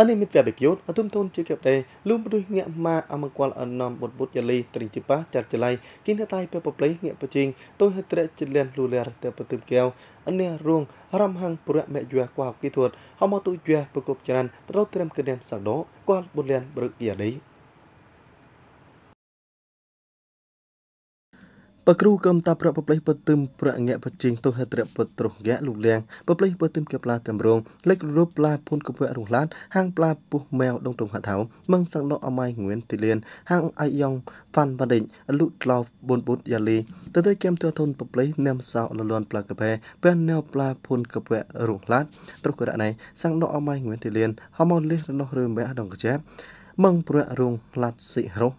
អានេះមិត្តវេបកយុទ្ធអទុំតូនជាកែបទេលុំព្រឹសងាក់ម៉ាអមគលអនំបុតបុតយលីត្រឹងជីប៉ាចាត់ចលៃគិនតៃពេលប្រប្លេងងាក់បជីងទុយហិត្រជិលៀនលូលែរតែប្រទឹមកែវអនេះរួងរំហាំងប្រមយះកវគីធួតហមតុយះប្រកបចរានប្រត្រឹមគិនសាក់ដោគាត់បុលៀនប្រឹកយាដីបគ្រូកំតាប្រប្រប្លេះពតឹមប្រងៈបច្ចេងទុហេត្រពតត្រងៈលុលៀងប្រប្លេះពតឹមកែប្លាតម្រងលេខរូបប្លាភុនកពៈរុងឡានហាងប្លាពុះម៉ែវដងត្រងហថៅមឹងសង្ដកអមៃងឿនទីលៀនហាងអាយយ៉ងហ្វាន់វ៉ាដេញលុក្លោវ44យ៉ាលីទៅទៅចាំទធនប្រប្លេះនាមសោលលន់ប្លាកបែពេលណែវប្លាភុនកពៈរុងឡានត្រករណៃសង្ដកអមៃងឿនទីលៀនហមលិះរនោះឬម៉ែដងកាចាមឹងប្ររងឡាត់សិរុះ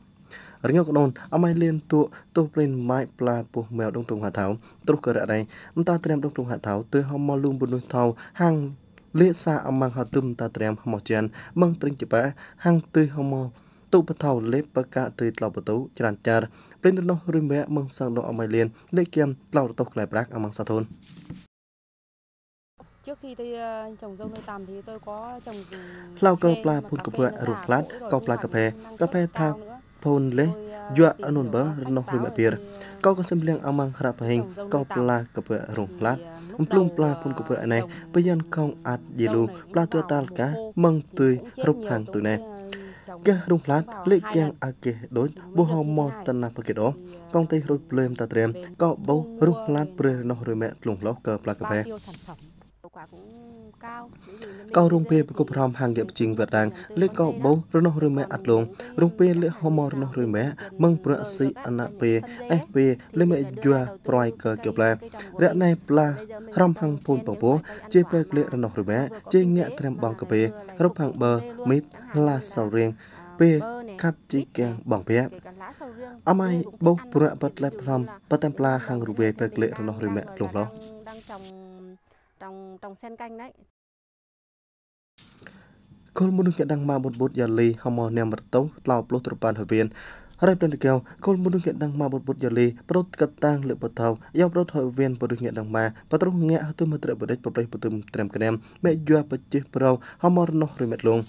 រញោកដូនអមៃលៀនទួទុះព្រេនម៉ៃប្លាពុះមែវដងទ្រងហាថៅទ្រុសក៏រ៉ដែរមិនតាត្រាំដងទ្រងហាថៅទើហមមកលុំបុនុថៅហាំងលេសាអមងហទុំតាត្រាំហមចានមងទ្រឹងចបា ហាំងទើហមមកទុបថោលេបបកទើថ្លោបតូច្រានចារព្រេនរនោះរឹមមមងសាំងលោកអមៃលៀនលេខគៀមថ្លោរតុសក្លែប្រាក់អមងសាធូន trước khi tôi trồng dâu nuôi tằm thì tôi có trồng lau cơ pla phun cà phê rụt lát cọp lại cà phê cà phê thao phone le yua anon ba renoh lima pir kau ko sembliang amang khara pahing kau pla kepe rung lat umplung pla pun kepe anai payan kong at yelu pla tua tal ka mang tui rup hang tu ne ke rung lat le kyang ake doi bo ho mo tan na pakedo kong tei rup plem ta trem kau bo rung lat pre renoh rume tlung lo ke pla kepe កោរុងពេលប្រគប់រំហាងយកជីងវតាងលេកោបោរនោះឬម៉ែអត់លងរុងពេលលេហមរនោះឬម៉ែមឹងប្រសិអណពេលអេពេលលេម៉ែយួប្រយកើកែប្លារះណៃប្លារំហាងពូនបងពូជេពេលលេរនោះឬម៉ែជេងាក់ត្រាំបងកាពេលរុបហាងបើមីតឡាសោរៀងពេលកាត់ជីកែបងប្រាក់អមៃបោប្របាត់លេផ្លំបតាំផ្លាហាងរវេពេលលេរនោះឬម៉ែលងឡោ trong trong sen canh đấy គលមុននឹងដាក់មកបុតបុតយ៉ាលីហមអ្នកមតុងក្លោប្លុសត្របានហវៀនរ៉ៃប្លិនកែវគលមុននឹងដាក់មកបុតបុតយ៉ាលីប្រតកតាំងលឹកបថោយ៉ាប្រតហវៀនប្រឹងដាក់មកបត្រងងាក់ទៅមត្រប្រដេចប្រប្រេះប្រទុំត្រឹមក្នាមមេយួរបច្ចេប្រោហមរនោះរមិតលង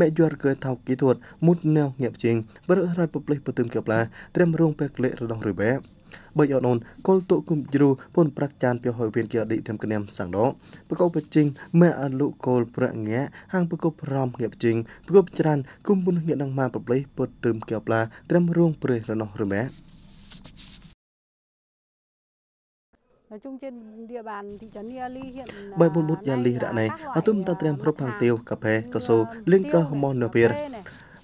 មេយួរកើថោគីធួតមុតណែវងាប់ជាងប្ររ៉ៃប្រប្រេះប្រទុំកែប្លាត្រឹមរងពេកលេរដងរបែបបើយោនូនកុលតុគុំជ្រូពុនប្រាក់ចានពីហើយវៀនគីអឌីធំគ្នាសាំងដោបកោបជិងមែអលុកុលប្រាក់ងាហាងបកោប្រំងាបជិងបកោច្រានគុំពុនងាដងម៉ាប្រប្លេះពុតទឹមកាប្លាត្រឹមរួងព្រេះរណោះរមែ nói chung trên địa bàn thị trấn Nia Ly hiện bởi bốn bút Nia Ly đã này ở tùm ta trem rộp hàng tiêu cà phê cà sô liên cơ hồng môn nửa việt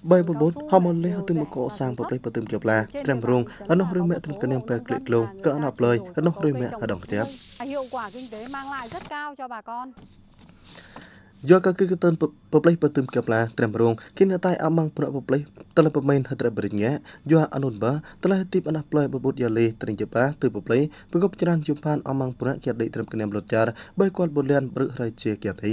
39ហមលេហទុមកកសាងប្រទេសប្រទឹមជាប់ឡាត្រាំរង អនុរឿងមៈត្រឹមគ្នាពេលក្លិកលងកអណាប់លើយអនុរឿងមៈអដងផ្ទះ hiệu quả kinh tế mang lại rất cao cho bà con យកកគឺតនប្រប្លេះប្រទឹមកាប្លាត្រឹមរងគិនតៃអមងប្រប្រប្លេះតលប្រមេនហត្រប្រញ្ញាយកអនុនបាតលទីបអណប្លេះបបុតយ៉ាលេត្រឹមជបាទើប្រប្លេះប្រកបចរានជុំផានអមងប្រជាដេត្រឹមគណមលុតចារបីគាត់បុលៀនព្រឹករៃជាគីរី